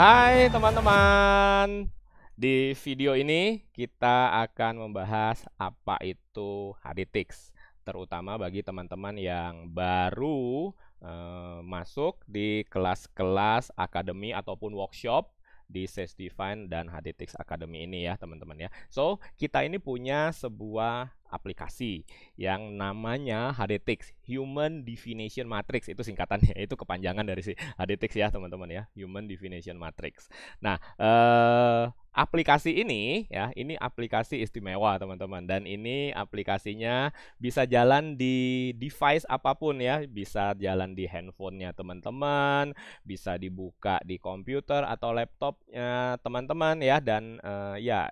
Hai teman-teman. Di video ini kita akan membahas apa itu Haditix, terutama bagi teman-teman yang baru uh, masuk di kelas-kelas akademi ataupun workshop di Sage Define dan HDTX Academy ini ya teman-teman ya. So kita ini punya sebuah aplikasi yang namanya HDTX Human Definition Matrix itu singkatannya itu kepanjangan dari si HDTX ya teman-teman ya Human Definition Matrix. Nah eh, aplikasi ini ya, ini aplikasi istimewa teman-teman dan ini aplikasinya bisa jalan di device apapun ya, bisa jalan di handphonenya teman-teman, bisa dibuka di komputer atau laptopnya teman-teman ya dan uh, ya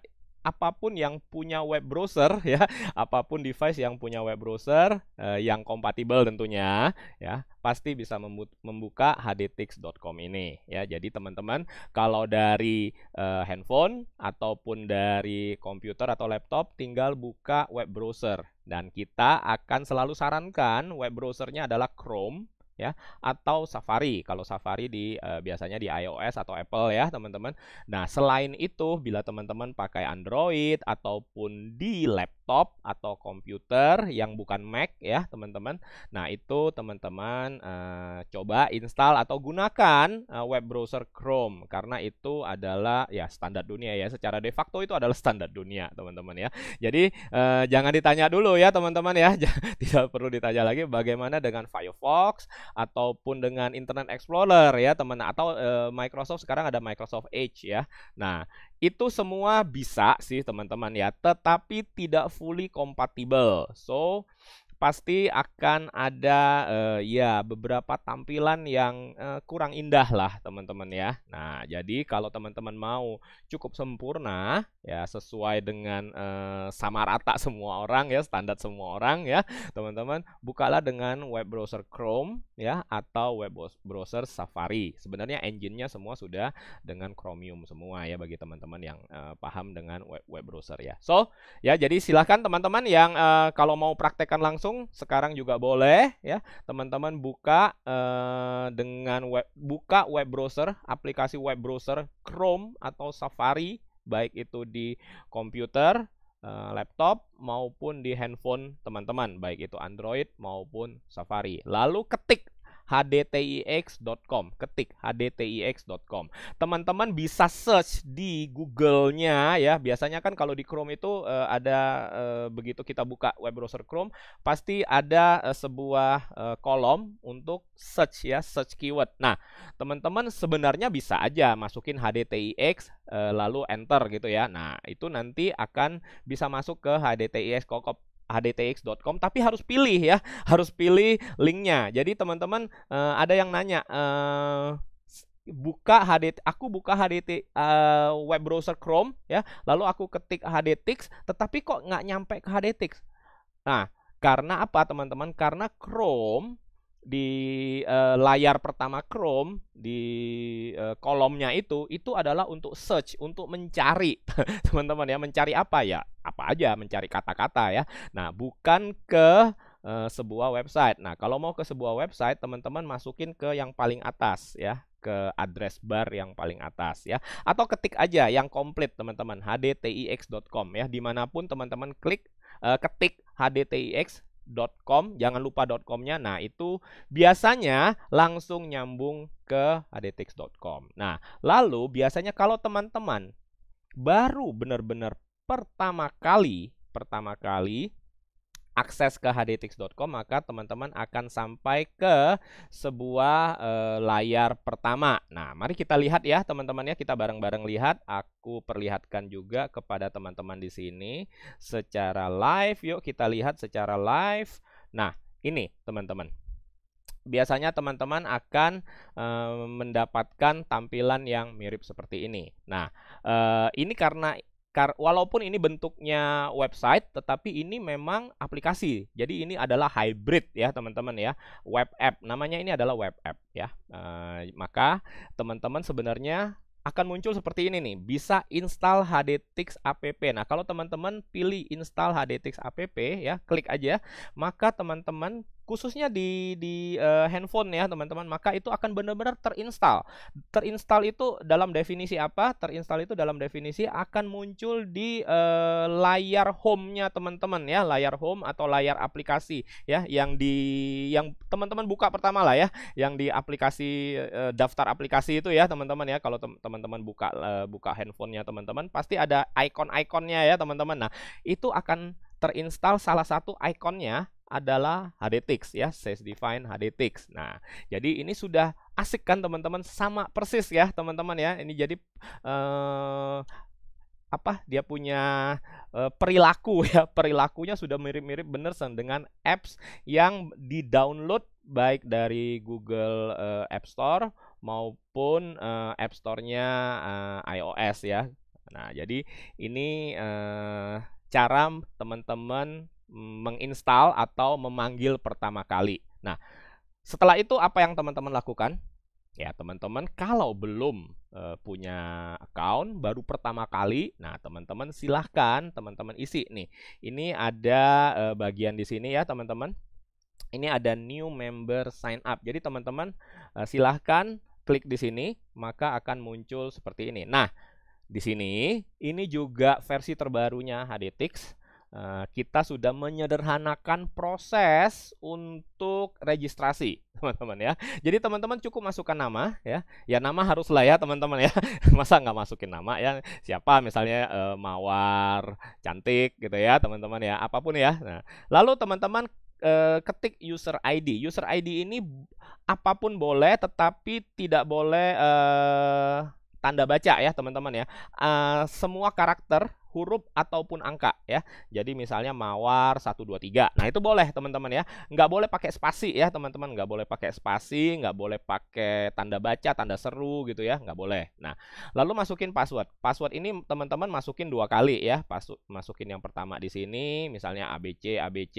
apapun yang punya web browser ya, apapun device yang punya web browser eh, yang kompatibel tentunya ya, pasti bisa membuka hdtix.com ini ya. Jadi teman-teman kalau dari eh, handphone ataupun dari komputer atau laptop tinggal buka web browser dan kita akan selalu sarankan web browsernya adalah Chrome ya atau Safari kalau Safari di uh, biasanya di iOS atau Apple ya teman-teman. Nah selain itu bila teman-teman pakai Android ataupun di laptop atau komputer yang bukan Mac ya teman-teman. Nah itu teman-teman uh, coba install atau gunakan uh, web browser Chrome karena itu adalah ya standar dunia ya secara de facto itu adalah standar dunia teman-teman ya. Jadi uh, jangan ditanya dulu ya teman-teman ya tidak perlu ditanya lagi bagaimana dengan Firefox ataupun dengan Internet Explorer ya teman atau e, Microsoft sekarang ada Microsoft Edge ya. Nah, itu semua bisa sih teman-teman ya, tetapi tidak fully compatible. So pasti akan ada uh, ya beberapa tampilan yang uh, kurang indah lah teman-teman ya. Nah, jadi kalau teman-teman mau cukup sempurna ya sesuai dengan uh, sama rata semua orang ya, standar semua orang ya, teman-teman, bukalah dengan web browser Chrome ya atau web browser Safari. Sebenarnya engine-nya semua sudah dengan Chromium semua ya bagi teman-teman yang uh, paham dengan web, web browser ya. So, ya jadi silahkan teman-teman yang uh, kalau mau praktekkan langsung langsung sekarang juga boleh ya. Teman-teman buka uh, dengan web buka web browser, aplikasi web browser Chrome atau Safari baik itu di komputer eh, laptop maupun di handphone teman-teman, baik itu Android maupun Safari. Lalu ketik hdtix.com. Ketik hdtix.com. Teman-teman bisa search di Google-nya ya. Biasanya kan kalau di Chrome itu uh, ada uh, begitu kita buka web browser Chrome, pasti ada uh, sebuah uh, kolom untuk search ya, search keyword. Nah, teman-teman sebenarnya bisa aja masukin hdtix uh, lalu enter gitu ya. Nah, itu nanti akan bisa masuk ke hdtix.com hdtx.com tapi harus pilih ya harus pilih linknya jadi teman-teman uh, ada yang nanya uh, buka HDT aku buka HDT uh, eh, web browser Chrome ya lalu aku ketik HDTX tetapi kok nggak nyampe ke HDTX nah karena apa teman-teman karena Chrome di uh, layar pertama Chrome di uh, kolomnya itu itu adalah untuk search untuk mencari teman-teman ya mencari apa ya apa aja mencari kata-kata ya nah bukan ke uh, sebuah website nah kalau mau ke sebuah website teman-teman masukin ke yang paling atas ya ke address bar yang paling atas ya atau ketik aja yang komplit teman-teman hdtix.com ya dimanapun teman-teman klik uh, ketik hdtix .com, jangan lupa .com-nya. Nah, itu biasanya langsung nyambung ke adetix.com Nah, lalu biasanya kalau teman-teman baru benar-benar pertama kali pertama kali akses ke hdtix.com maka teman-teman akan sampai ke sebuah e, layar pertama. Nah, mari kita lihat ya teman-teman ya kita bareng-bareng lihat. Aku perlihatkan juga kepada teman-teman di sini secara live. Yuk kita lihat secara live. Nah, ini teman-teman biasanya teman-teman akan e, mendapatkan tampilan yang mirip seperti ini. Nah, e, ini karena Kar walaupun ini bentuknya website, tetapi ini memang aplikasi. Jadi ini adalah hybrid ya teman-teman ya, web app. Namanya ini adalah web app ya. uh, maka teman-teman sebenarnya akan muncul seperti ini nih, bisa install HDTix app. Nah, kalau teman-teman pilih install HDTix app ya, klik aja, maka teman-teman khususnya di di uh, handphone ya teman-teman maka itu akan benar-benar terinstall terinstall itu dalam definisi apa terinstall itu dalam definisi akan muncul di uh, layar home-nya teman-teman ya layar home atau layar aplikasi ya yang di yang teman-teman buka pertama lah ya yang di aplikasi uh, daftar aplikasi itu ya teman-teman ya kalau teman-teman buka uh, buka handphonenya teman-teman pasti ada icon-iconnya ya teman-teman nah itu akan terinstall salah satu ikonnya adalah HDTX ya, says define HDTX. Nah, jadi ini sudah asik kan teman-teman, sama persis ya teman-teman ya. Ini jadi eh, apa dia punya eh, perilaku ya perilakunya sudah mirip-mirip bener dengan apps yang di download baik dari Google eh, App Store maupun eh, App Store-nya eh, iOS ya nah jadi ini eh, cara teman-teman menginstal atau memanggil pertama kali. Nah, setelah itu apa yang teman-teman lakukan? Ya, teman-teman kalau belum e, punya account baru pertama kali, nah teman-teman silahkan teman-teman isi nih. Ini ada e, bagian di sini ya, teman-teman. Ini ada new member sign up. Jadi teman-teman e, silahkan klik di sini, maka akan muncul seperti ini. Nah, di sini ini juga versi terbarunya HDTX Eh, kita sudah menyederhanakan proses untuk registrasi, teman-teman ya. Jadi teman-teman cukup masukkan nama ya. Ya nama harus lah ya teman-teman ya. Masa nggak masukin nama ya siapa misalnya e, mawar, cantik gitu ya teman-teman ya. Apapun ya. Nah, lalu teman-teman e, ketik user ID. User ID ini apapun boleh tetapi tidak boleh e, tanda baca ya teman-teman ya. Uh, semua karakter huruf ataupun angka ya. Jadi misalnya mawar satu dua tiga Nah, itu boleh teman-teman ya. Nggak boleh pakai spasi ya, teman-teman. Nggak boleh pakai spasi, nggak boleh pakai tanda baca, tanda seru gitu ya, nggak boleh. Nah, lalu masukin password. Password ini teman-teman masukin dua kali ya. masukin yang pertama di sini misalnya ABC ABC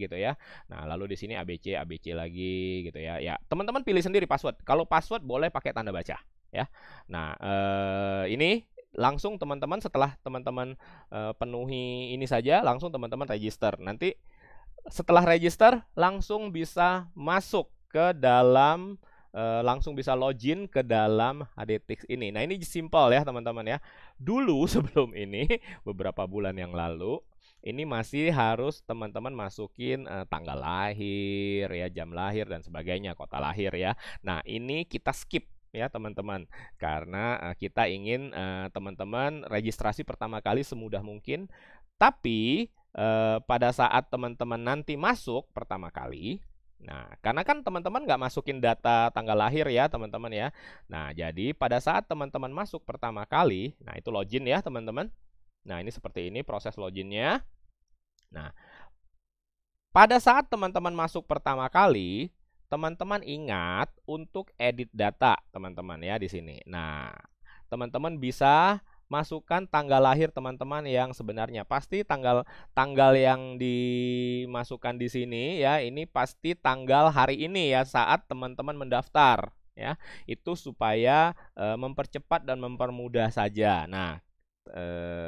gitu ya. Nah, lalu di sini ABC ABC lagi gitu ya. Ya, teman-teman pilih sendiri password. Kalau password boleh pakai tanda baca ya. Nah, eh, ini langsung teman-teman setelah teman-teman eh, penuhi ini saja langsung teman-teman register. Nanti setelah register langsung bisa masuk ke dalam eh, langsung bisa login ke dalam Aditix ini. Nah, ini simple ya teman-teman ya. Dulu sebelum ini beberapa bulan yang lalu ini masih harus teman-teman masukin uh, tanggal lahir ya, jam lahir dan sebagainya, kota lahir ya. Nah, ini kita skip ya teman-teman karena eh, kita ingin eh, teman-teman registrasi pertama kali semudah mungkin tapi eh, pada saat teman-teman nanti masuk pertama kali Nah, karena kan teman-teman nggak masukin data tanggal lahir ya, teman-teman ya. Nah, jadi pada saat teman-teman masuk pertama kali, nah itu login ya, teman-teman. Nah, ini seperti ini proses loginnya. Nah, pada saat teman-teman masuk pertama kali, teman-teman ingat untuk edit data, teman-teman ya di sini. Nah, teman-teman bisa masukkan tanggal lahir teman-teman yang sebenarnya pasti tanggal tanggal yang dimasukkan di sini ya ini pasti tanggal hari ini ya saat teman-teman mendaftar ya itu supaya e, mempercepat dan mempermudah saja. Nah, e,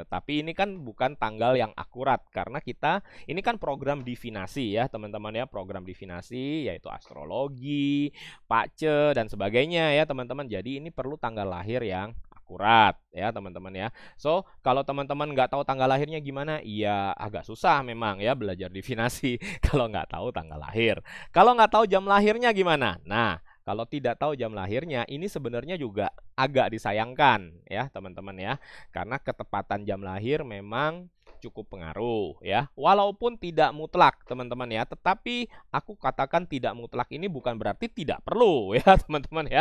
tapi ini kan bukan tanggal yang akurat karena kita ini kan program divinasi ya teman-teman ya program divinasi yaitu astrologi, pace dan sebagainya ya teman-teman. Jadi ini perlu tanggal lahir yang akurat ya teman-teman ya. So kalau teman-teman nggak tahu tanggal lahirnya gimana, iya agak susah memang ya belajar divinasi kalau nggak tahu tanggal lahir. Kalau nggak tahu jam lahirnya gimana? Nah kalau tidak tahu jam lahirnya, ini sebenarnya juga agak disayangkan ya, teman-teman ya. Karena ketepatan jam lahir memang cukup pengaruh ya. Walaupun tidak mutlak, teman-teman ya, tetapi aku katakan tidak mutlak ini bukan berarti tidak perlu ya, teman-teman ya.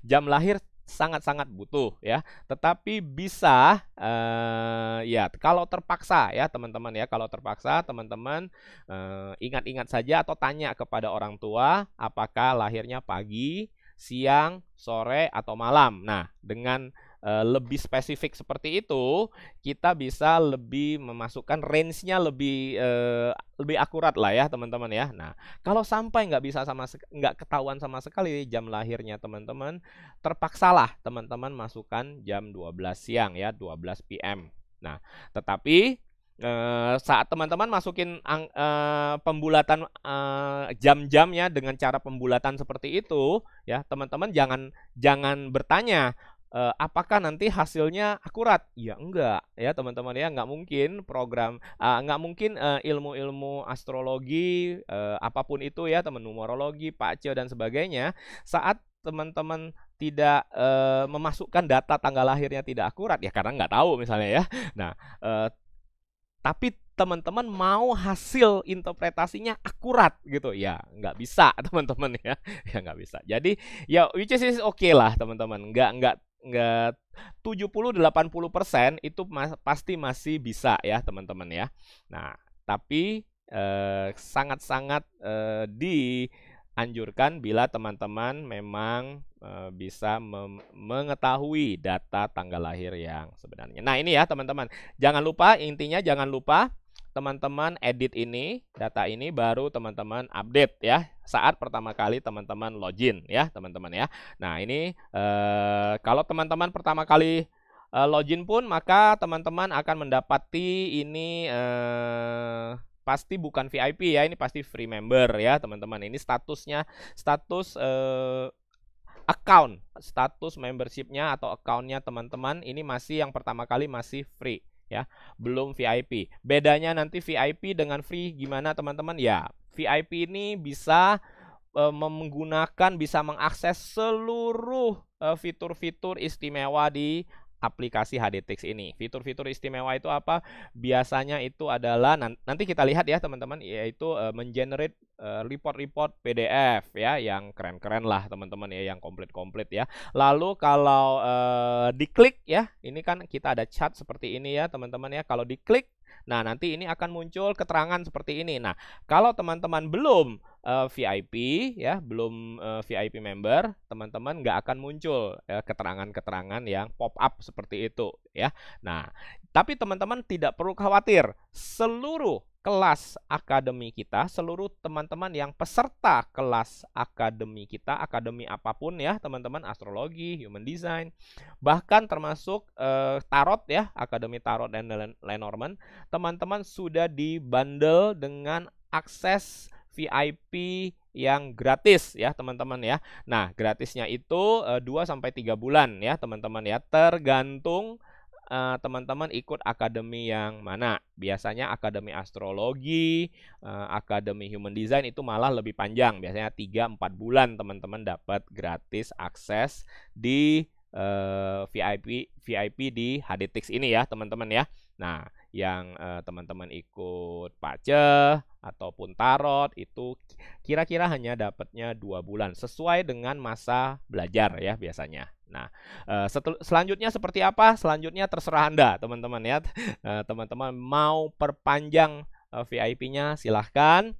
Jam lahir sangat-sangat butuh ya, tetapi bisa uh, ya kalau terpaksa ya teman-teman ya kalau terpaksa teman-teman uh, ingat-ingat saja atau tanya kepada orang tua apakah lahirnya pagi, siang, sore atau malam. Nah, dengan Eh, lebih spesifik seperti itu, kita bisa lebih memasukkan range-nya lebih uh, lebih akurat lah ya teman-teman ya. Nah, kalau sampai nggak bisa sama nggak ketahuan sama sekali jam lahirnya teman-teman, terpaksalah teman-teman masukkan jam 12 siang ya, 12 PM. Nah, tetapi Uh, saat teman-teman masukin ang, uh, pembulatan uh, jam-jamnya dengan cara pembulatan seperti itu, ya teman-teman jangan jangan bertanya, uh, apakah nanti hasilnya akurat? Ya enggak ya teman-teman ya nggak mungkin program uh, eh, nggak mungkin eh, ilmu-ilmu uh, astrologi uh, apapun itu ya teman numerologi, pakcio dan sebagainya saat teman-teman tidak e, memasukkan data tanggal lahirnya tidak akurat ya karena nggak tahu misalnya ya. Nah, e, tapi teman-teman mau hasil interpretasinya akurat gitu ya nggak bisa teman-teman ya ya nggak bisa jadi ya which is, is oke okay lah teman-teman nggak nggak nggak 70-80% persen itu mas, pasti masih bisa ya teman-teman ya. Nah, tapi eh, sangat-sangat eh, dianjurkan bila teman-teman memang eh, bisa mengetahui data tanggal lahir yang sebenarnya. Nah, ini ya teman-teman. Jangan lupa intinya jangan lupa teman-teman edit ini, data ini baru teman-teman update ya saat pertama kali teman-teman login ya teman-teman ya. Nah ini eh, kalau teman-teman pertama kali eh, login pun maka teman-teman akan mendapati ini eh, pasti bukan VIP ya ini pasti free member ya teman-teman. Ini statusnya status account status membershipnya atau accountnya teman-teman ini masih yang pertama kali masih free ya, belum VIP. Bedanya nanti VIP dengan free gimana teman-teman? Ya, VIP ini bisa e, menggunakan bisa mengakses seluruh eh, fitur-fitur e, istimewa di aplikasi HDTX ini. Fitur-fitur istimewa itu apa? Biasanya itu adalah nanti kita lihat ya teman-teman yaitu uh, mengenerate eh, report-report PDF ya yang keren-keren lah teman-teman ya yang komplit-komplit ya. Lalu kalau uh, diklik ya, ini kan kita ada chat seperti ini ya teman-teman ya. Kalau diklik nah nanti ini akan muncul keterangan seperti ini. Nah, kalau teman-teman belum uh, eh, VIP ya belum uh, eh, VIP member teman-teman nggak akan muncul keterangan ya, keterangan-keterangan yang pop up seperti itu ya nah tapi teman-teman tidak perlu khawatir seluruh kelas akademi kita seluruh teman-teman yang peserta kelas akademi kita akademi apapun ya teman-teman astrologi human design bahkan termasuk uh, tarot ya akademi tarot dan Lenormand teman-teman sudah dibandel dengan akses VIP yang gratis ya teman-teman ya. Nah, gratisnya itu e, eh, 2 sampai 3 bulan ya teman-teman ya, tergantung eh, teman-teman ikut akademi yang mana. Biasanya akademi astrologi, uh, akademi human design itu malah lebih panjang, biasanya 3 4 bulan teman-teman dapat gratis akses di uh, VIP VIP di Hadetix ini ya, teman-teman ya. Nah, yang eh, teman-teman eh, ikut paceh ataupun tarot itu kira-kira hanya dapatnya dua bulan sesuai dengan masa belajar ya biasanya. Nah, eh, setel, selanjutnya seperti apa? Selanjutnya terserah Anda, teman-teman ya. Eh, teman-teman mau perpanjang VIP-nya silahkan.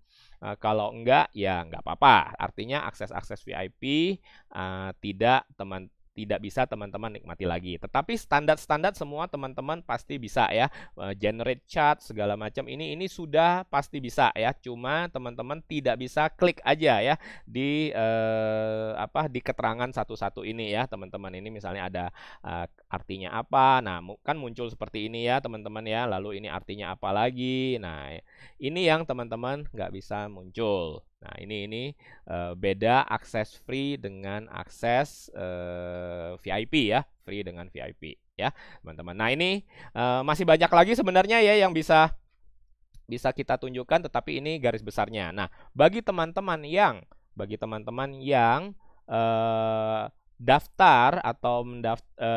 kalau enggak ya enggak apa-apa. Artinya akses-akses VIP uh, tidak teman tidak bisa teman-teman nikmati lagi. Tetapi standar-standar semua teman-teman pasti bisa ya. Eh, generate chart segala macam ini ini sudah pasti bisa ya. Cuma teman-teman tidak bisa klik aja ya di eh, apa di keterangan satu-satu ini ya teman-teman. Ini misalnya ada eh, artinya apa. Nah, kan muncul seperti ini ya teman-teman ya. Lalu ini artinya apa lagi. Nah, ini yang teman-teman nggak bisa muncul. Nah, ini ini uh, beda akses free dengan akses uh, eh, VIP ya, free dengan VIP ya, teman-teman. Nah, ini uh, masih banyak lagi sebenarnya ya yang bisa bisa kita tunjukkan tetapi ini garis besarnya. Nah, bagi teman-teman yang bagi teman-teman yang uh, daftar atau mendaftar e,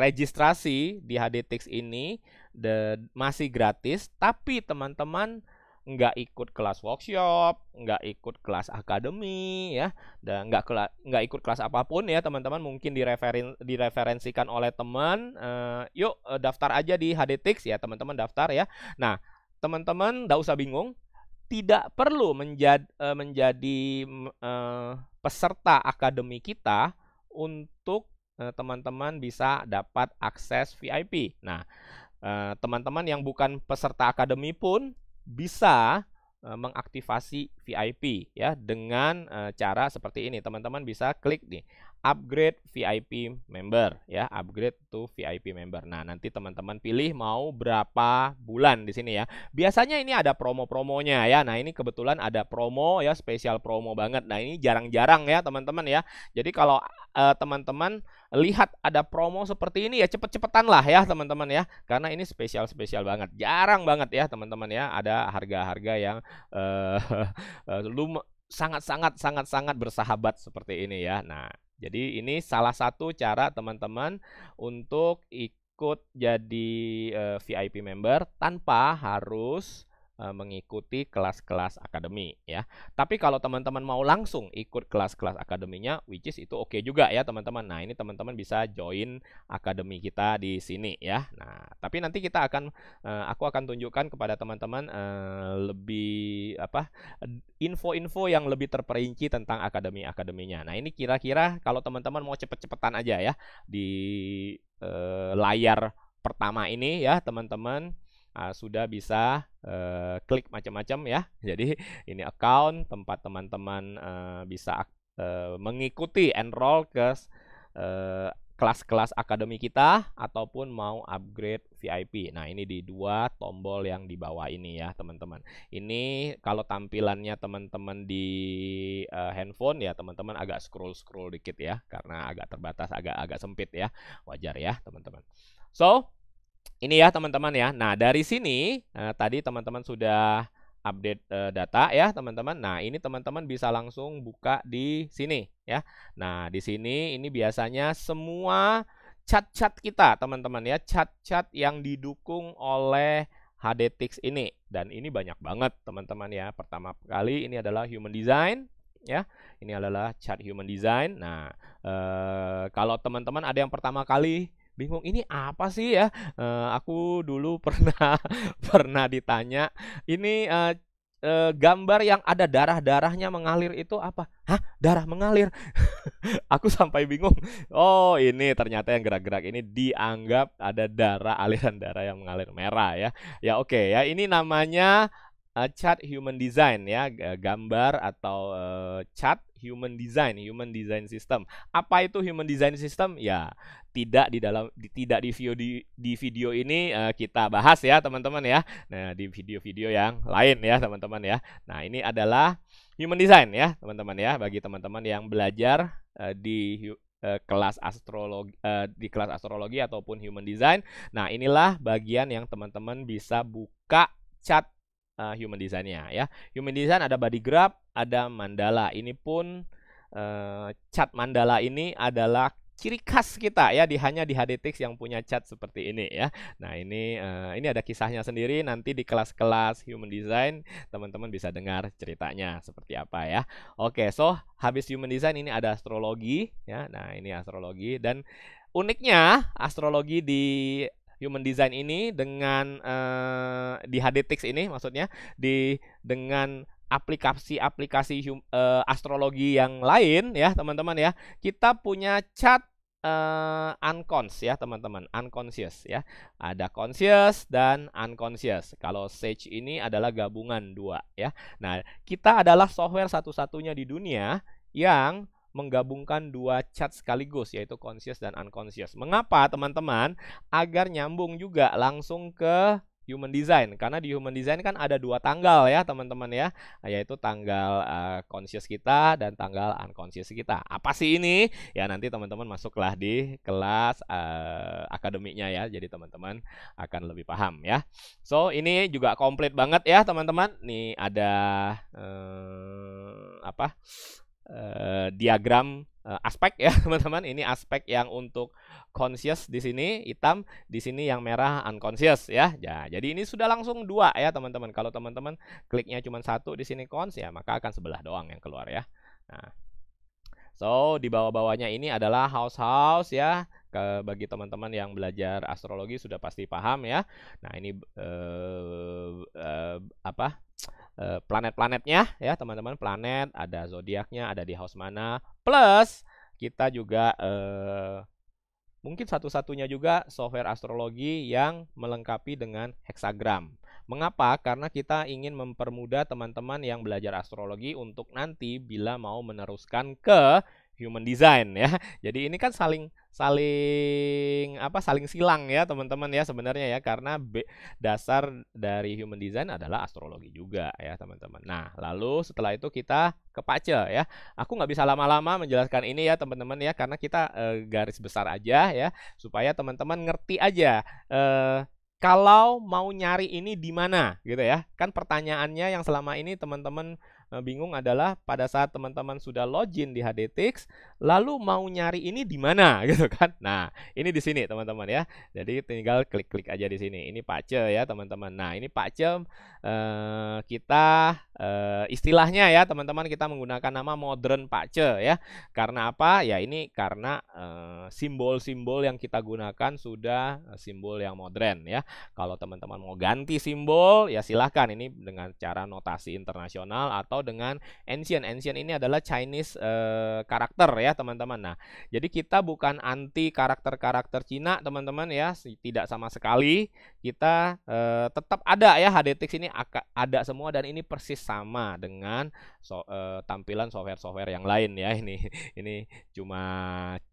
registrasi di HDTX ini de, masih gratis, tapi teman-teman nggak ikut kelas workshop, nggak ikut kelas akademi ya, dan nggak kela, nggak ikut kelas apapun ya teman-teman mungkin direferen, direferensikan oleh teman, uh, yuk uh, daftar aja di HDTX ya teman-teman daftar ya. Nah teman-teman nggak usah bingung, tidak perlu menjad, uh, menjadi uh, peserta akademi kita untuk teman-teman bisa dapat akses VIP. Nah teman-teman yang bukan peserta akademi pun bisa eh, mengaktifasi VIP ya dengan eh, cara seperti ini. Teman-teman bisa klik nih upgrade VIP member ya, upgrade to VIP member. Nah, nanti teman-teman pilih mau berapa bulan di sini ya. Biasanya ini ada promo-promonya ya. Nah, ini kebetulan ada promo ya, spesial promo banget. Nah, ini jarang-jarang ya, teman-teman ya. Jadi kalau eh, teman-teman uh, teman -teman lihat ada promo seperti ini ya cepet-cepetan lah ya teman-teman ya karena ini spesial-spesial banget jarang banget ya teman-teman ya ada harga-harga yang uh, lum sangat-sangat sangat-sangat bersahabat seperti ini ya nah jadi ini salah satu cara teman-teman untuk ikut jadi uh, eh, VIP member tanpa harus Eh, mengikuti kelas-kelas akademi ya. Tapi kalau teman-teman mau langsung ikut kelas-kelas akademinya which is itu oke okay juga ya teman-teman. Nah, ini teman-teman bisa join akademi kita di sini ya. Nah, tapi nanti kita akan eh, aku akan tunjukkan kepada teman-teman eh, lebih apa info-info yang lebih terperinci tentang akademi-akademinya. Nah, ini kira-kira kalau teman-teman mau cepet-cepetan aja ya di layar pertama ini ya teman-teman uh, sudah bisa uh, klik macam-macam ya. Jadi ini account tempat teman-teman uh, bisa uh, mengikuti enroll ke uh, kelas-kelas akademi kita ataupun mau upgrade VIP. Nah, ini di dua tombol yang di bawah ini ya, teman-teman. Ini kalau tampilannya teman-teman di uh, handphone ya, teman-teman agak scroll-scroll dikit ya karena agak terbatas, agak agak sempit ya. Wajar ya, teman-teman. So, ini ya teman-teman ya. Nah, dari sini eh, tadi teman-teman sudah update eh, data ya teman-teman. Nah, ini teman-teman bisa langsung buka di sini ya. Nah, di sini ini biasanya semua chat-chat kita teman-teman ya, chat-chat yang didukung oleh HDTX ini dan ini banyak banget teman-teman ya. Pertama kali ini adalah human design ya. Ini adalah chat human design. Nah, eh, kalau teman-teman ada yang pertama kali bingung ini apa sih ya uh, aku dulu pernah pernah ditanya ini uh, gambar yang ada darah-darahnya mengalir itu apa? Hah? Darah mengalir. aku sampai bingung. Oh, ini ternyata yang gerak-gerak ini dianggap ada darah aliran darah yang mengalir merah ya. Ya oke okay, ya. Ini namanya uh, chat human design ya, gambar atau uh, chat human design, human design system. Apa itu human design system? Ya, tidak di dalam di, tidak di video di, di video ini uh, kita bahas ya, teman-teman ya. Nah, di video-video yang lain ya, teman-teman ya. Nah, ini adalah human design ya, teman-teman ya, bagi teman-teman yang belajar uh, di eh, kelas astrologi di kelas astrologi ataupun human design. Nah, inilah bagian yang teman-teman bisa buka chat uh, human designnya ya. Human design ada body grab ada mandala. Ini pun uh, cat mandala ini adalah ciri khas kita ya di hanya di HDTX yang punya cat seperti ini ya. Nah, ini uh, ini ada kisahnya sendiri nanti di kelas-kelas human design teman-teman bisa dengar ceritanya seperti apa ya. Oke, so habis human design ini ada astrologi ya. Nah, ini astrologi dan uniknya astrologi di human design ini dengan uh, di HDTX ini maksudnya di dengan aplikasi-aplikasi uh, astrologi yang lain ya teman-teman ya kita punya chat uh, eh, unconscious ya teman-teman unconscious ya ada conscious dan unconscious kalau sage ini adalah gabungan dua ya nah kita adalah software satu-satunya di dunia yang menggabungkan dua chat sekaligus yaitu conscious dan unconscious. Mengapa teman-teman? Agar nyambung juga langsung ke human design karena di human design kan ada dua tanggal ya teman-teman ya yaitu tanggal uh, conscious kita dan tanggal unconscious kita apa sih ini ya nanti teman-teman masuklah di kelas uh, akademiknya ya jadi teman-teman akan lebih paham ya so ini juga komplit banget ya teman-teman nih ada uh, apa Eh, diagram uh, aspek ya teman-teman. Ini aspek yang untuk conscious di sini hitam, di sini yang merah unconscious ya. ya jadi ini sudah langsung dua ya teman-teman. Kalau teman-teman kliknya cuma satu di sini cons ya maka akan sebelah doang yang keluar ya. Nah, So, di bawah-bawahnya ini adalah house-house ya. Ke, bagi teman-teman yang belajar astrologi sudah pasti paham ya. Nah, ini eh, eh, apa? Eh, planet-planetnya ya teman-teman planet ada zodiaknya ada di house mana plus kita juga eh, mungkin satu-satunya juga software astrologi yang melengkapi dengan heksagram. Mengapa? Karena kita ingin mempermudah teman-teman yang belajar astrologi untuk nanti bila mau meneruskan ke human design ya. Jadi ini kan saling saling apa saling silang ya teman-teman ya sebenarnya ya karena dasar dari human design adalah astrologi juga ya teman-teman. Nah lalu setelah itu kita ke Pace ya. Aku nggak bisa lama-lama menjelaskan ini ya teman-teman ya karena kita e, garis besar aja ya supaya teman-teman ngerti aja e, kalau mau nyari ini di mana gitu ya. Kan pertanyaannya yang selama ini teman-teman Nah, bingung adalah pada saat teman-teman sudah login di HDTX, lalu mau nyari ini di mana gitu kan? Nah, ini di sini teman-teman ya. Jadi tinggal klik-klik aja di sini. Ini pace ya teman-teman. Nah, ini pace eh, kita eh, istilahnya ya teman-teman kita menggunakan nama modern pace ya. Karena apa? Ya ini karena eh, simbol-simbol eh, yang kita gunakan sudah eh, simbol yang modern ya. Kalau teman-teman mau ganti simbol ya silahkan ini dengan cara notasi internasional atau atau dengan ancient. Ancient ini adalah Chinese uh, karakter ya teman-teman. Nah, jadi kita bukan anti karakter-karakter Cina teman-teman ya, tidak sama sekali. Kita uh, tetap ada ya HDTX ini ada semua dan ini persis sama dengan so, uh, tampilan software-software yang lain ya ini. Ini cuma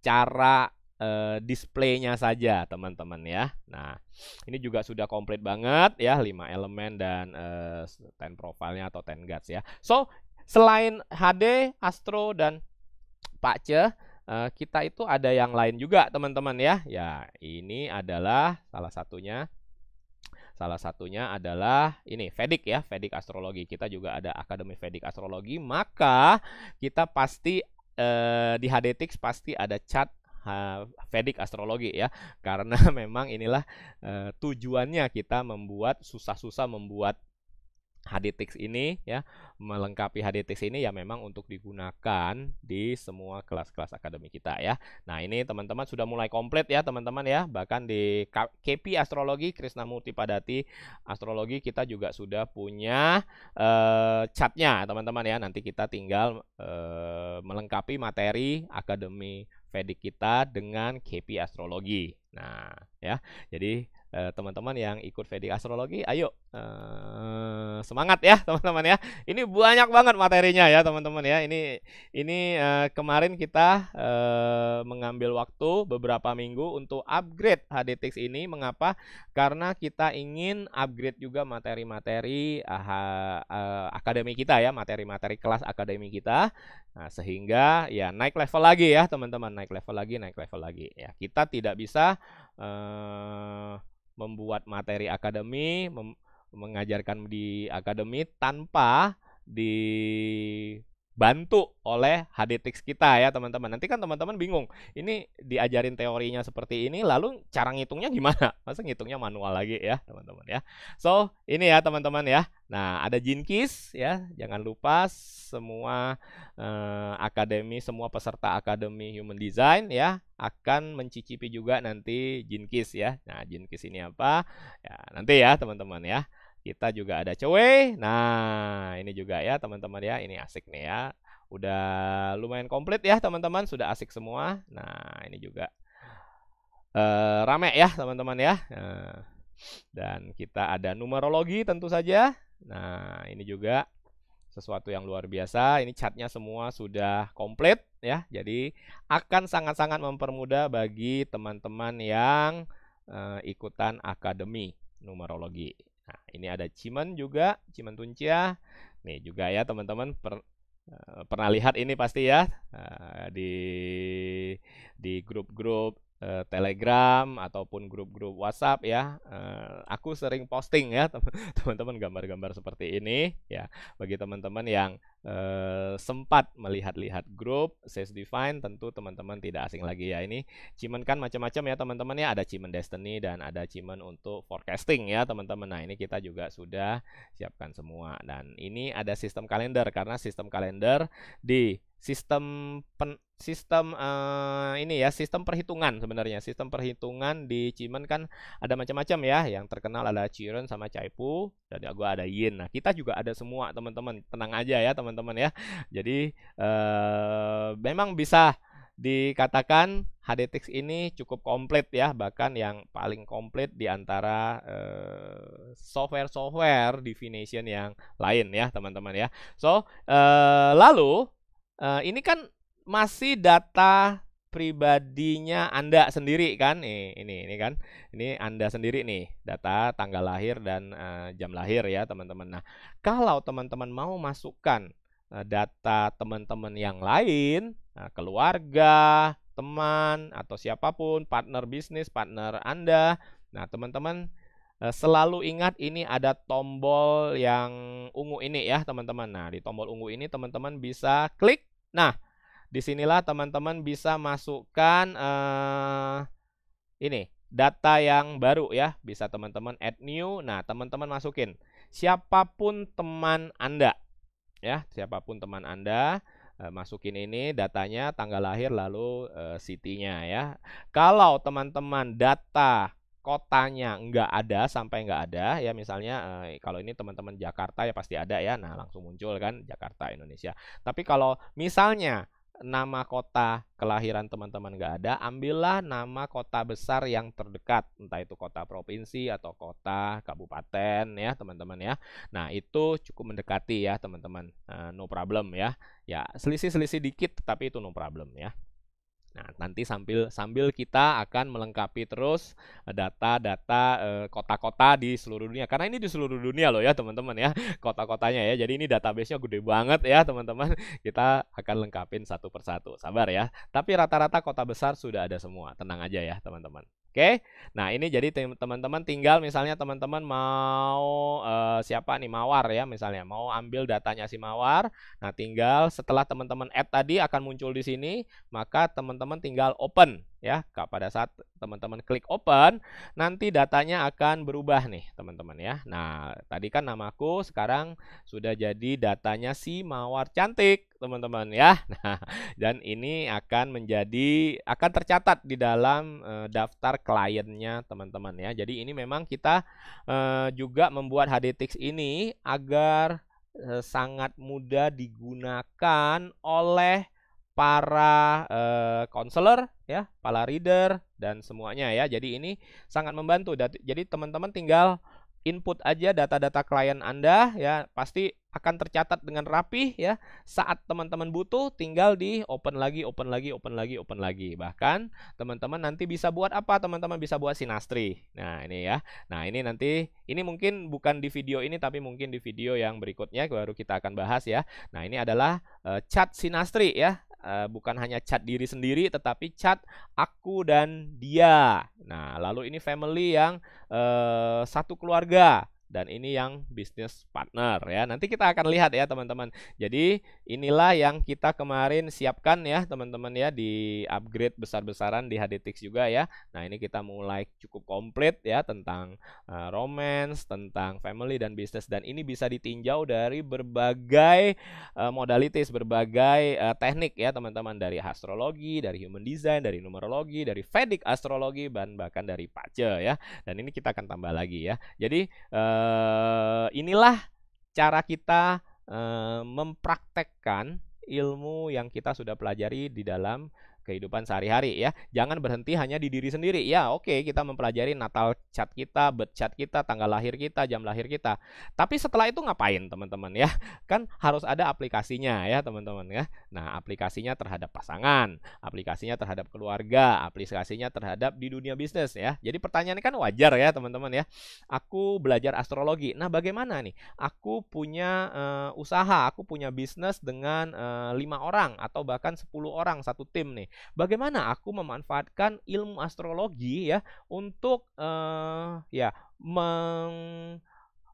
cara uh, displaynya saja teman-teman ya. Nah ini juga sudah komplit banget ya 5 elemen dan uh, eh, 10 profilnya atau 10 guards ya. So selain HD, Astro dan Pace uh, eh, kita itu ada yang lain juga teman-teman ya. Ya ini adalah salah satunya Salah satunya adalah ini Vedic ya, Vedic astrologi. Kita juga ada Akademi Vedic Astrologi, maka kita pasti eh, di HDTX pasti ada chat uh, Vedic astrologi ya karena memang inilah uh, tujuannya kita membuat susah-susah membuat HDTX ini ya melengkapi HDTX ini ya memang untuk digunakan di semua kelas-kelas akademi kita ya. Nah, ini teman-teman sudah mulai komplit ya teman-teman ya. Bahkan di KP Astrologi Krisnamurti Padati Astrologi kita juga sudah punya uh, eh, catnya teman-teman ya. Nanti kita tinggal uh, melengkapi materi akademi Vedic kita dengan KP astrologi. Nah, ya. Jadi Eh, teman-teman yang ikut Vedic Astrologi, ayo uh, semangat ya teman-teman ya. Ini banyak banget materinya ya teman-teman ya. Ini ini uh, kemarin kita uh, mengambil waktu beberapa minggu untuk upgrade HDTX ini. Mengapa? Karena kita ingin upgrade juga materi-materi uh, uh, akademi kita ya, materi-materi kelas akademi kita. Nah, sehingga ya naik level lagi ya teman-teman, naik level lagi, naik level lagi ya. Kita tidak bisa uh, membuat materi akademi, mengajarkan di akademi tanpa di dibantu oleh HDTX kita ya teman-teman. Nanti kan teman-teman bingung, ini diajarin teorinya seperti ini, lalu cara ngitungnya gimana? Masa ngitungnya manual lagi ya teman-teman ya. So ini ya teman-teman ya. Nah ada Jinkis ya, jangan lupa semua eh, akademi, semua peserta akademi Human Design ya akan mencicipi juga nanti Jinkis ya. Nah Jinkis ini apa? Ya nanti ya teman-teman ya. Kita juga ada cewek. Nah, ini juga ya teman-teman ya. Ini asik nih ya. Udah lumayan komplit ya teman-teman. Sudah asik semua. Nah, ini juga uh, rame ya teman-teman ya. Uh, dan kita ada numerologi tentu saja. Nah, ini juga sesuatu yang luar biasa. Ini catnya semua sudah komplit ya. Jadi akan sangat-sangat mempermudah bagi teman-teman yang uh, ikutan akademi numerologi. Nah, ini ada Cimen juga, Cimen Tuncia. Nih juga ya teman-teman per, eh, pernah lihat ini pasti ya eh, di di grup-grup eh, Telegram ataupun grup-grup WhatsApp ya. aku sering posting ya teman-teman gambar-gambar seperti ini ya bagi teman-teman yang eh, sempat melihat-lihat grup Says define tentu teman-teman tidak asing lagi ya ini cimen kan macam-macam ya teman-teman ya ada cimen destiny dan ada cimen untuk forecasting ya teman-teman nah ini kita juga sudah siapkan semua dan ini ada sistem kalender karena sistem kalender di sistem pen, sistem uh, ini ya sistem perhitungan sebenarnya sistem perhitungan di Cimen kan ada macam-macam ya yang terkenal ada Chiron sama Caipu dan gua ada Yin nah kita juga ada semua teman-teman tenang aja ya teman teman-teman ya. Jadi uh, memang bisa dikatakan HDTX ini cukup komplit ya, bahkan yang paling komplit di antara eh, software-software uh, divination yang lain ya, teman-teman ya. So, uh, lalu uh, ini kan masih data pribadinya Anda sendiri kan? Nih, ini ini kan. Ini Anda sendiri nih, data tanggal lahir dan uh, jam lahir ya, teman-teman. Nah, kalau teman-teman mau masukkan Eh, data teman-teman yang lain, eh, keluarga, teman, atau siapapun, partner bisnis, partner Anda. Nah, teman-teman eh, selalu ingat ini ada tombol yang ungu ini ya, teman-teman. Nah, di tombol ungu ini teman-teman bisa klik. Nah, disinilah teman-teman bisa masukkan eh, ini data yang baru ya. Bisa teman-teman add new. Nah, teman-teman masukin siapapun teman Anda ya siapapun teman Anda eh, masukin ini datanya tanggal lahir lalu e, city-nya ya. Kalau teman-teman data kotanya nggak ada sampai nggak ada ya misalnya e, kalau ini teman-teman Jakarta ya pasti ada ya. Nah, langsung muncul kan Jakarta Indonesia. Tapi kalau misalnya nama kota kelahiran teman-teman nggak ada, ambillah nama kota besar yang terdekat, entah itu kota provinsi atau kota kabupaten ya teman-teman ya. Nah itu cukup mendekati ya teman-teman, uh, no problem ya. Ya selisih-selisih dikit, tapi itu no problem ya. Nah, nanti sambil sambil kita akan melengkapi terus data-data eh, kota-kota di seluruh dunia. Karena ini di seluruh dunia loh ya, teman-teman ya. Kota-kotanya ya. Jadi ini database-nya gede banget ya, teman-teman. Kita akan lengkapin satu persatu. Sabar ya. Tapi rata-rata kota besar sudah ada semua. Tenang aja ya, teman-teman. Oke. Nah, ini jadi teman-teman tinggal misalnya teman-teman mau uh, siapa nih Mawar ya misalnya mau ambil datanya si Mawar. Nah, tinggal setelah teman-teman add tadi akan muncul di sini, maka teman-teman tinggal open ya pada saat teman-teman klik open nanti datanya akan berubah nih teman-teman ya nah tadi kan namaku sekarang sudah jadi datanya si mawar cantik teman-teman ya nah dan ini akan menjadi akan tercatat di dalam e, daftar kliennya teman-teman ya jadi ini memang kita e, juga membuat HDTX ini agar e, sangat mudah digunakan oleh para konselor eh, uh, ya, para reader dan semuanya ya. Jadi ini sangat membantu. Jadi teman-teman tinggal input aja data-data klien Anda ya, pasti akan tercatat dengan rapi ya. Saat teman-teman butuh tinggal di open lagi, open lagi, open lagi, open lagi. Bahkan teman-teman nanti bisa buat apa? Teman-teman bisa buat sinastri. Nah, ini ya. Nah, ini nanti ini mungkin bukan di video ini tapi mungkin di video yang berikutnya baru kita akan bahas ya. Nah, ini adalah uh, chat sinastri ya uh, bukan hanya cat diri sendiri tetapi cat aku dan dia. Nah, lalu ini family yang uh, satu keluarga dan ini yang bisnis partner ya. Nanti kita akan lihat ya teman-teman. Jadi inilah yang kita kemarin siapkan ya teman-teman ya di upgrade besar-besaran di HDTX juga ya. Nah, ini kita mulai cukup komplit ya tentang uh, romance, tentang family dan bisnis dan ini bisa ditinjau dari berbagai uh, berbagai uh, teknik ya teman-teman dari astrologi, dari human design, dari numerologi, dari Vedic astrologi dan bahkan dari pace ya. Dan ini kita akan tambah lagi ya. Jadi uh, Eh, inilah cara kita eh, mempraktekkan ilmu yang kita sudah pelajari di dalam kehidupan sehari-hari ya. Jangan berhenti hanya di diri sendiri. Ya, oke, okay, kita mempelajari Natal chat kita, birth cat kita, tanggal lahir kita, jam lahir kita. Tapi setelah itu ngapain, teman-teman ya? Kan harus ada aplikasinya ya, teman-teman ya. Nah, aplikasinya terhadap pasangan, aplikasinya terhadap keluarga, aplikasinya terhadap di dunia bisnis ya. Jadi pertanyaan ini kan wajar ya, teman-teman ya. Aku belajar astrologi. Nah, bagaimana nih? Aku punya uh, usaha, aku punya bisnis dengan eh, lima uh, orang atau bahkan 10 orang satu tim nih Bagaimana aku memanfaatkan ilmu astrologi ya untuk uh, ya meng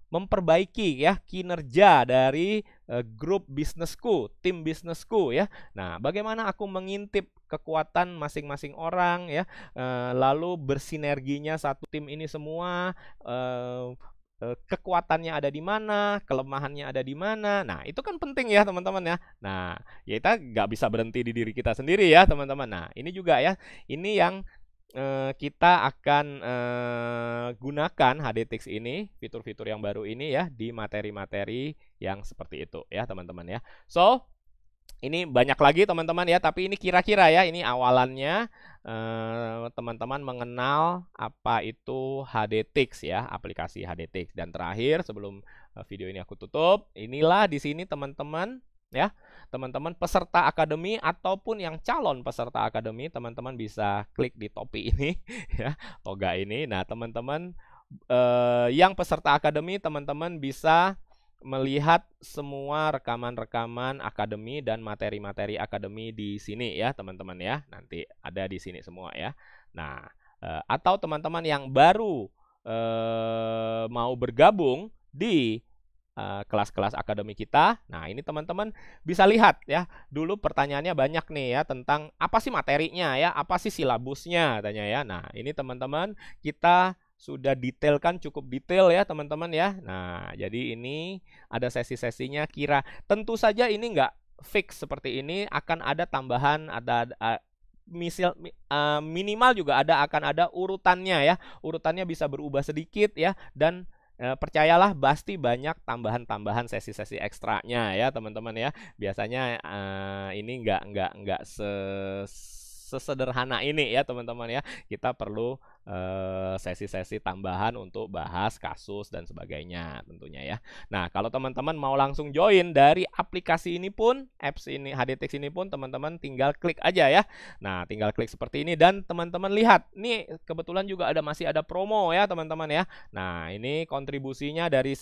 memperbaiki ya kinerja dari uh, grup bisnisku, tim bisnisku ya. Nah, bagaimana aku mengintip kekuatan masing-masing orang ya, uh, lalu bersinerginya satu tim ini semua uh, kekuatannya ada di mana, kelemahannya ada di mana. Nah, itu kan penting ya teman-teman ya. Nah, ya kita nggak bisa berhenti di diri kita sendiri ya teman-teman. Nah, ini juga ya, ini yang eh, kita akan eh, gunakan HDTX ini, fitur-fitur yang baru ini ya di materi-materi yang seperti itu ya teman-teman ya. So, ini banyak lagi teman-teman ya, tapi ini kira-kira ya, ini awalannya eh, teman-teman eh, mengenal apa itu HDTix ya, aplikasi HDTix. Dan terakhir sebelum eh, video ini aku tutup, inilah di sini teman-teman ya, teman-teman peserta akademi ataupun yang calon peserta akademi, teman-teman bisa klik di topi ini ya, toga ini. Nah, teman-teman eh, yang peserta akademi, teman-teman bisa melihat semua rekaman-rekaman akademi dan materi-materi akademi di sini ya teman-teman ya nanti ada di sini semua ya nah eh, atau teman-teman yang baru eh, mau bergabung di eh, kelas-kelas akademi kita. Nah, ini teman-teman bisa lihat ya. Dulu pertanyaannya banyak nih ya tentang apa sih materinya ya, apa sih silabusnya tanya ya. Nah, ini teman-teman kita sudah detail kan cukup detail ya teman-teman ya. Nah, jadi ini ada sesi-sesinya kira. Tentu saja ini nggak fix seperti ini akan ada tambahan ada, ada misil uh, minimal juga ada akan ada urutannya ya. Urutannya bisa berubah sedikit ya dan e, percayalah pasti banyak tambahan-tambahan sesi-sesi ekstranya ya teman-teman ya biasanya uh, ini nggak nggak nggak sesederhana ini ya teman-teman ya kita perlu Eh, sesi-sesi tambahan untuk bahas kasus dan sebagainya tentunya ya. Nah, kalau teman-teman mau langsung join dari aplikasi ini pun, apps ini HDTX ini pun teman-teman tinggal klik aja ya. Nah, tinggal klik seperti ini dan teman-teman lihat, nih kebetulan juga ada masih ada promo ya teman-teman ya. Nah, ini kontribusinya dari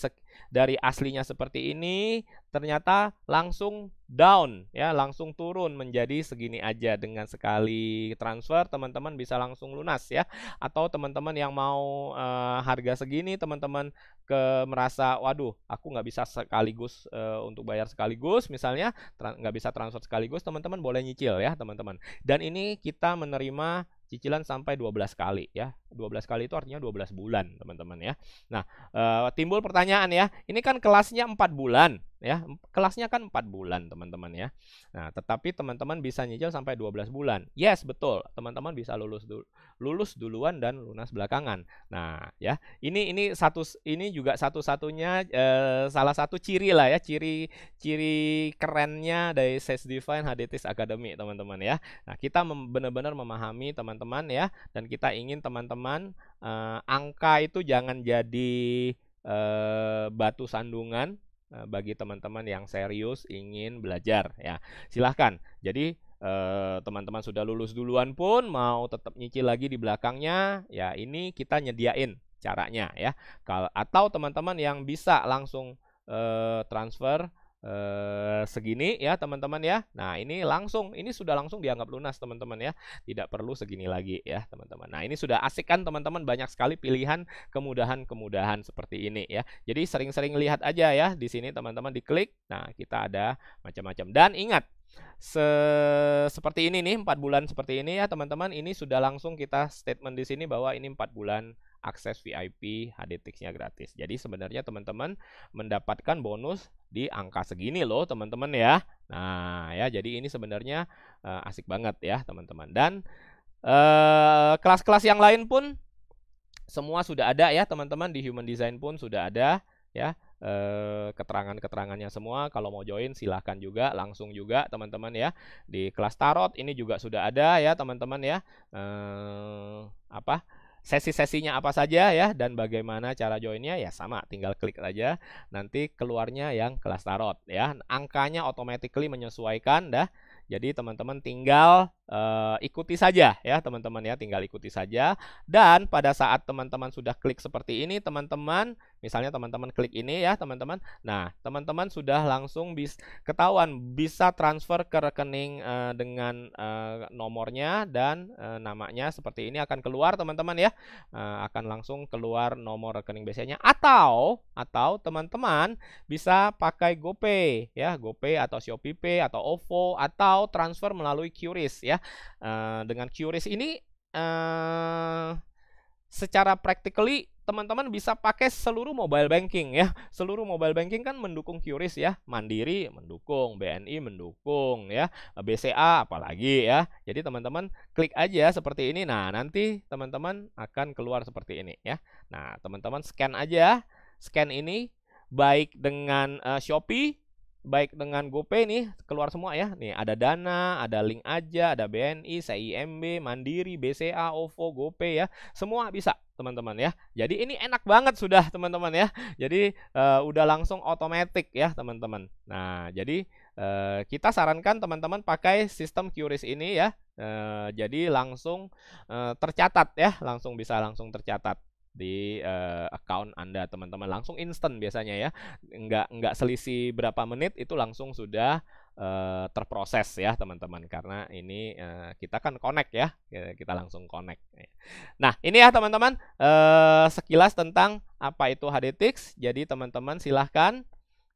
dari aslinya seperti ini, ternyata langsung down ya, langsung turun menjadi segini aja dengan sekali transfer teman-teman bisa langsung lunas ya. Atau teman-teman yang mau e, harga segini teman-teman ke merasa waduh, aku nggak bisa sekaligus e, untuk bayar sekaligus misalnya nggak bisa transfer sekaligus teman-teman boleh nyicil ya teman-teman. Dan ini kita menerima cicilan sampai 12 kali ya. 12 kali itu artinya 12 bulan, teman-teman ya. Nah, e, timbul pertanyaan ya, ini kan kelasnya 4 bulan ya. Kelasnya kan 4 bulan, teman-teman ya. Nah, tetapi teman-teman bisa nyicil sampai 12 bulan. Yes, betul. Teman-teman bisa lulus du lulus duluan dan lunas belakangan. Nah, ya. Ini ini satu ini juga satu-satunya e, salah satu ciri lah ya, ciri-ciri kerennya dari Sales Divine Hadetis Academy, teman-teman ya. Nah, kita benar-benar memahami teman-teman ya dan kita ingin teman-teman teman-teman uh, angka itu jangan jadi uh, batu sandungan uh, bagi teman-teman yang serius ingin belajar ya silahkan jadi teman-teman uh, sudah lulus duluan pun mau tetap nyicil lagi di belakangnya ya ini kita nyediain caranya ya Kal atau teman-teman yang bisa langsung uh, transfer Eh, segini ya teman-teman ya. Nah ini langsung, ini sudah langsung dianggap lunas teman-teman ya. Tidak perlu segini lagi ya teman-teman. Nah ini sudah asik kan teman-teman banyak sekali pilihan kemudahan-kemudahan seperti ini ya. Jadi sering-sering lihat aja ya di sini teman-teman diklik. Nah kita ada macam-macam dan ingat se seperti ini nih empat bulan seperti ini ya teman-teman ini sudah langsung kita statement di sini bahwa ini empat bulan akses VIP HDTX-nya gratis. Jadi sebenarnya teman-teman mendapatkan bonus di angka segini loh teman-teman ya. Nah ya jadi ini sebenarnya uh, asik banget ya teman-teman. Dan eh, kelas-kelas uh, yang lain pun semua sudah ada ya teman-teman di Human Design pun sudah ada ya eh, keterangan-keterangannya semua. Kalau mau join silahkan juga langsung juga teman-teman ya di kelas tarot ini juga sudah ada ya teman-teman ya. apa sesi-sesinya apa saja ya dan bagaimana cara joinnya ya sama tinggal klik aja nanti keluarnya yang kelas tarot ya angkanya automatically menyesuaikan dah jadi teman-teman tinggal uh, ikuti saja ya teman-teman ya tinggal ikuti saja dan pada saat teman-teman sudah klik seperti ini teman-teman Misalnya teman-teman klik ini ya teman-teman. Nah teman-teman sudah langsung bis ketahuan bisa transfer ke rekening uh, dengan uh, nomornya dan uh, namanya seperti ini akan keluar teman-teman ya. Uh, akan langsung keluar nomor rekening biasanya atau atau teman-teman bisa pakai GoPay ya GoPay atau ShopeePay atau OVO atau transfer melalui QRIS ya. Uh, dengan QRIS ini uh, secara practically teman-teman bisa pakai seluruh mobile banking ya. Seluruh mobile banking kan mendukung QRIS ya. Mandiri mendukung, BNI mendukung ya, BCA apalagi ya. Jadi teman-teman klik aja seperti ini. Nah, nanti teman-teman akan keluar seperti ini ya. Nah, teman-teman scan aja. Scan ini baik dengan uh, Shopee baik dengan GoPay nih keluar semua ya. Nih ada Dana, ada Link aja, ada BNI, CIMB, Mandiri, BCA, OVO, GoPay ya. Semua bisa teman-teman ya. Jadi ini enak banget sudah teman-teman ya. Jadi uh, udah langsung otomatis ya teman-teman. Nah, jadi uh, kita sarankan teman-teman pakai sistem QRIS ini ya. Uh, jadi langsung uh, tercatat ya, langsung bisa langsung tercatat di uh, account Anda teman-teman langsung instant biasanya ya. nggak nggak selisih berapa menit itu langsung sudah uh, terproses ya teman-teman karena ini uh, kita kan connect ya kita langsung connect nah ini ya teman-teman uh, sekilas tentang apa itu HDTX jadi teman-teman silahkan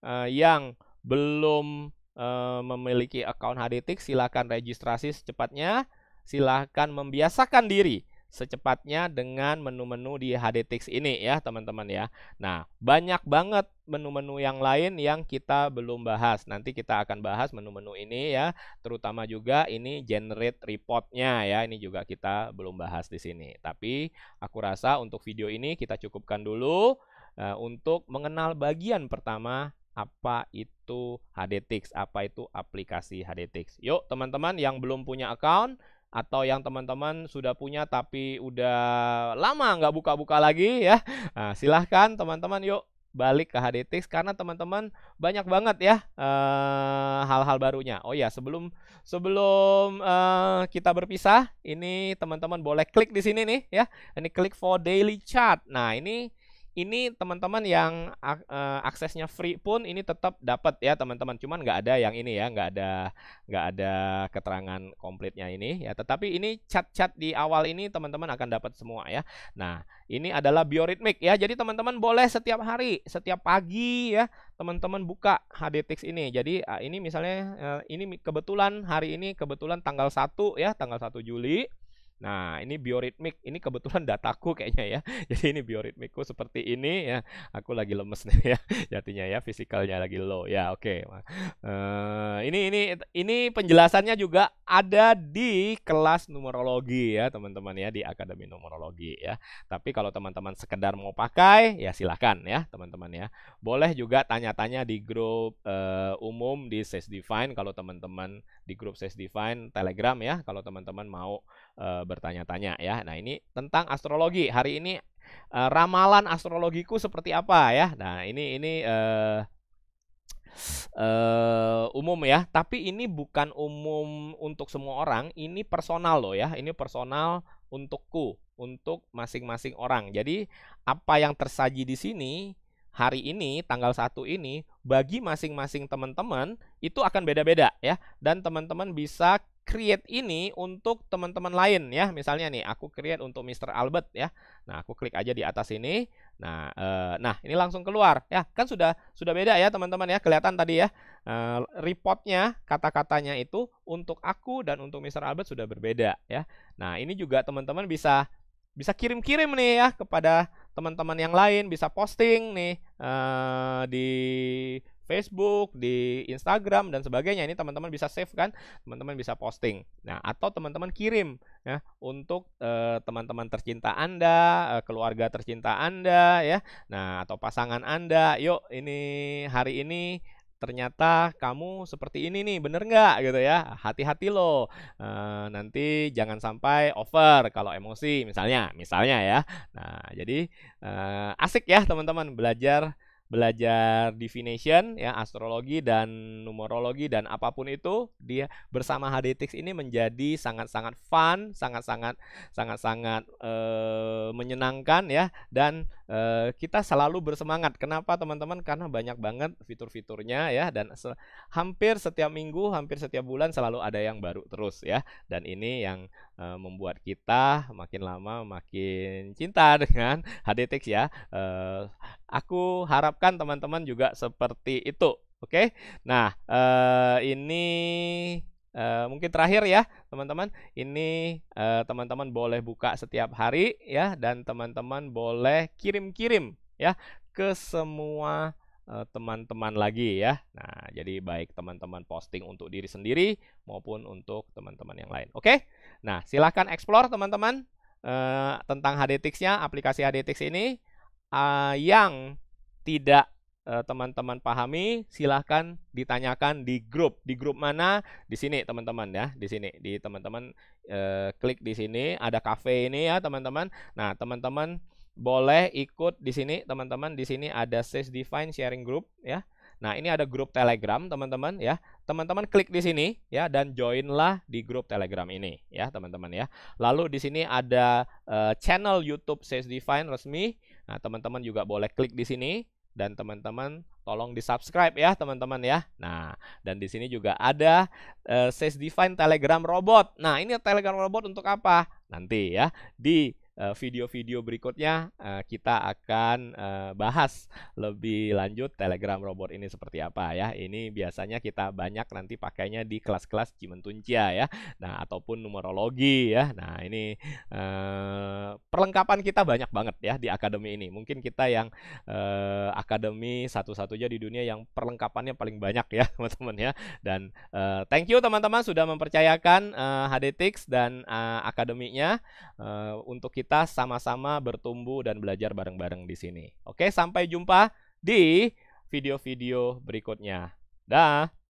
uh, yang belum uh, memiliki account HDTX silahkan registrasi secepatnya silahkan membiasakan diri secepatnya dengan menu-menu di HDTX ini ya teman-teman ya. Nah banyak banget menu-menu yang lain yang kita belum bahas. Nanti kita akan bahas menu-menu ini ya, terutama juga ini generate reportnya ya. Ini juga kita belum bahas di sini. Tapi aku rasa untuk video ini kita cukupkan dulu uh, untuk mengenal bagian pertama apa itu HDTX, apa itu aplikasi HDTX. Yuk teman-teman yang belum punya account atau yang teman-teman sudah punya tapi udah lama nggak buka-buka lagi ya. Nah, silahkan teman-teman yuk balik ke HDTX karena teman-teman banyak banget ya eh, hal-hal uh, barunya. Oh ya sebelum sebelum uh, kita berpisah ini teman-teman boleh klik di sini nih ya. Ini klik for daily chart. Nah ini ini teman-teman yang uh, aksesnya free pun ini tetap dapat ya teman-teman cuman nggak ada yang ini ya nggak ada nggak ada keterangan komplitnya ini ya tetapi ini chat-chat di awal ini teman-teman akan dapat semua ya nah ini adalah bioritmik ya jadi teman-teman boleh setiap hari setiap pagi ya teman-teman buka HDTX ini jadi eh, ini misalnya eh, ini kebetulan hari ini kebetulan tanggal 1 ya tanggal 1 Juli Nah, ini bioritmik. Ini kebetulan dataku kayaknya ya. Jadi ini bioritmikku seperti ini ya. Aku lagi lemes nih ya. Jatinya ya, fisikalnya lagi low. Ya, oke. Okay. Uh, eh, ini ini ini penjelasannya juga ada di kelas numerologi ya, teman-teman ya, di Akademi Numerologi ya. Tapi kalau teman-teman sekedar mau pakai ya silahkan ya, teman-teman ya. Boleh juga tanya-tanya di grup uh, umum di Ses define kalau teman-teman di grup Ses define Telegram ya, kalau teman-teman mau uh, bertanya-tanya ya. Nah, ini tentang astrologi. Hari ini uh, ramalan astrologiku seperti apa ya? Nah, ini ini uh, uh, umum ya, tapi ini bukan umum untuk semua orang, ini personal loh ya. Ini personal untukku, untuk masing-masing orang. Jadi, apa yang tersaji di sini hari ini tanggal satu ini bagi masing-masing teman-teman itu akan beda-beda ya dan teman-teman bisa create ini untuk teman-teman lain ya. Misalnya nih aku create untuk Mr. Albert ya. Nah, aku klik aja di atas ini. Nah, e, nah ini langsung keluar ya. Kan sudah sudah beda ya teman-teman ya. Kelihatan tadi ya. E, reportnya kata-katanya itu untuk aku dan untuk Mr. Albert sudah berbeda ya. Nah, ini juga teman-teman bisa bisa kirim-kirim nih ya kepada teman-teman yang lain bisa posting nih eh, di Facebook, di Instagram dan sebagainya. Ini teman-teman bisa save kan, teman-teman bisa posting. Nah, atau teman-teman kirim ya untuk eh, teman-teman tercinta Anda, eh, keluarga tercinta Anda ya. Nah, atau pasangan Anda, yuk ini hari ini ternyata kamu seperti ini nih bener nggak gitu ya hati-hati loh e, nanti jangan sampai over kalau emosi misalnya misalnya ya nah jadi e, asik ya teman-teman belajar belajar divination ya astrologi dan numerologi dan apapun itu dia bersama HDTX ini menjadi sangat-sangat fun, sangat-sangat sangat-sangat e, menyenangkan ya dan Eh, kita selalu bersemangat. Kenapa teman-teman? Karena banyak banget fitur-fiturnya ya dan se hampir setiap minggu, hampir setiap bulan selalu ada yang baru terus ya. Dan ini yang uh, membuat kita makin lama makin cinta dengan HDTX ya. Uh, aku harapkan teman-teman juga seperti itu. Oke. Okay? Nah, ini mungkin terakhir ya teman-teman ini eh, teman-teman uh, boleh buka setiap hari ya dan teman-teman boleh kirim-kirim ya ke semua eh, teman-teman uh, lagi ya. Nah, jadi baik teman-teman posting untuk diri sendiri maupun untuk teman-teman yang lain. Oke? Nah, silahkan explore teman-teman uh, tentang HDTix-nya, aplikasi HDTix ini yang tidak Eh, teman-teman pahami, silahkan ditanyakan di grup. Di grup mana? Di sini teman-teman ya, di sini. Di teman-teman uh, klik di sini ada cafe ini ya teman-teman. Nah teman-teman boleh ikut di sini teman-teman. Di sini ada Stage Define Sharing Group ya. Nah ini ada grup Telegram teman-teman ya. Teman-teman klik di sini ya dan joinlah di grup Telegram ini ya teman-teman ya. Lalu di sini ada uh, channel YouTube Stage Define resmi. Nah teman-teman juga boleh klik di sini dan teman-teman tolong di-subscribe ya teman-teman ya. Nah, dan di sini juga ada uh, eh, Sales Define Telegram Robot. Nah, ini Telegram Robot untuk apa? Nanti ya di Eh, video-video berikutnya uh, kita akan uh, bahas lebih lanjut Telegram robot ini seperti apa ya. Ini biasanya kita banyak nanti pakainya di kelas-kelas Cimentuncia ya. Nah, ataupun numerologi ya. Nah, ini uh, perlengkapan kita banyak banget ya di akademi ini. Mungkin kita yang uh, akademi satu-satunya di dunia yang perlengkapannya paling banyak ya, teman-teman ya. Dan uh, thank you teman-teman sudah mempercayakan uh, HDTX dan uh, akademinya uh, untuk kita kita sama-sama bertumbuh dan belajar bareng-bareng di sini. Oke, sampai jumpa di video-video berikutnya. Dah.